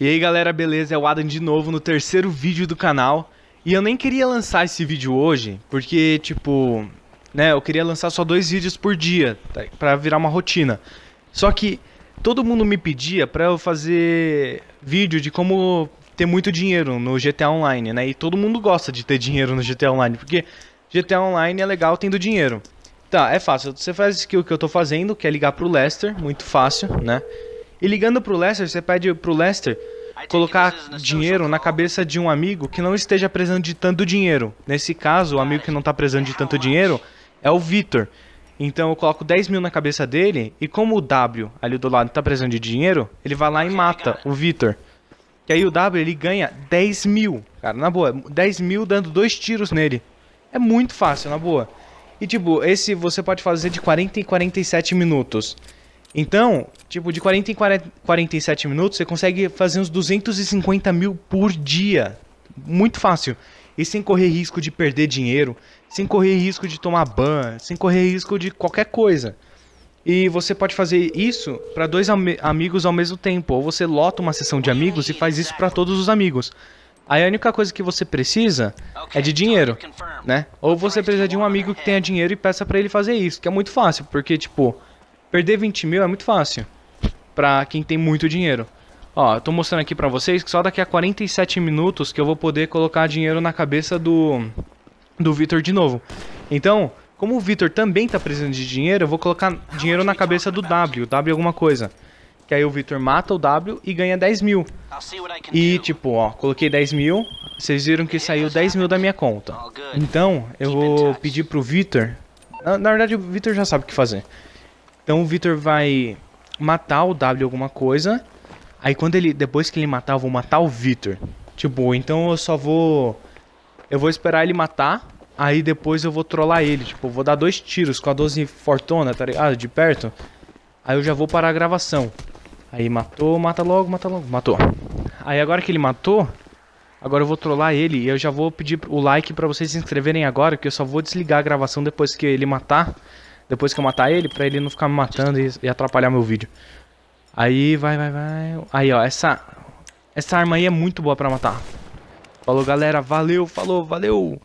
E aí galera, beleza? É o Adam de novo no terceiro vídeo do canal. E eu nem queria lançar esse vídeo hoje, porque tipo, né, eu queria lançar só dois vídeos por dia, tá? pra virar uma rotina. Só que todo mundo me pedia pra eu fazer vídeo de como ter muito dinheiro no GTA Online, né? E todo mundo gosta de ter dinheiro no GTA Online, porque GTA Online é legal tendo dinheiro. Tá, é fácil. Você faz o que eu tô fazendo, que é ligar pro Lester, muito fácil, né? E ligando pro Lester, você pede pro Lester colocar dinheiro na cabeça de um amigo que não esteja precisando de tanto dinheiro. Nesse caso, o ah, amigo que não está precisando de é tanto dinheiro é o Victor. Então eu coloco 10 mil na cabeça dele e como o W ali do lado está precisando de dinheiro, ele vai lá e mata o Victor. E aí o W ele ganha 10 mil, cara, na boa, 10 mil dando dois tiros nele. É muito fácil, na boa. E tipo, esse você pode fazer de 40 em 47 minutos. Então, tipo, de 40 em 40, 47 minutos, você consegue fazer uns 250 mil por dia. Muito fácil. E sem correr risco de perder dinheiro, sem correr risco de tomar ban, sem correr risco de qualquer coisa. E você pode fazer isso para dois am amigos ao mesmo tempo. Ou você lota uma sessão de amigos e faz isso para todos os amigos. Aí a única coisa que você precisa é de dinheiro, né? Ou você precisa de um amigo que tenha dinheiro e peça para ele fazer isso, que é muito fácil, porque tipo, Perder 20 mil é muito fácil para quem tem muito dinheiro. Ó, eu tô mostrando aqui pra vocês que só daqui a 47 minutos que eu vou poder colocar dinheiro na cabeça do, do Vitor de novo. Então, como o Vitor também tá precisando de dinheiro, eu vou colocar dinheiro na cabeça do W, W alguma coisa. Que aí o Vitor mata o W e ganha 10 mil. E tipo, ó, coloquei 10 mil, vocês viram que saiu 10 mil da minha conta. Então, eu vou pedir pro Vitor... Na, na verdade, o Vitor já sabe o que fazer. Então o Victor vai matar o W alguma coisa. Aí quando ele. Depois que ele matar, eu vou matar o Victor. Tipo, então eu só vou. Eu vou esperar ele matar. Aí depois eu vou trollar ele. Tipo, vou dar dois tiros com a 12 fortuna, tá ligado? Ah, de perto. Aí eu já vou parar a gravação. Aí matou, mata logo, mata logo, matou. Aí agora que ele matou, agora eu vou trollar ele e eu já vou pedir o like para vocês se inscreverem agora, que eu só vou desligar a gravação depois que ele matar depois que eu matar ele, pra ele não ficar me matando e, e atrapalhar meu vídeo. Aí, vai, vai, vai. Aí, ó, essa, essa arma aí é muito boa pra matar. Falou, galera. Valeu, falou, valeu.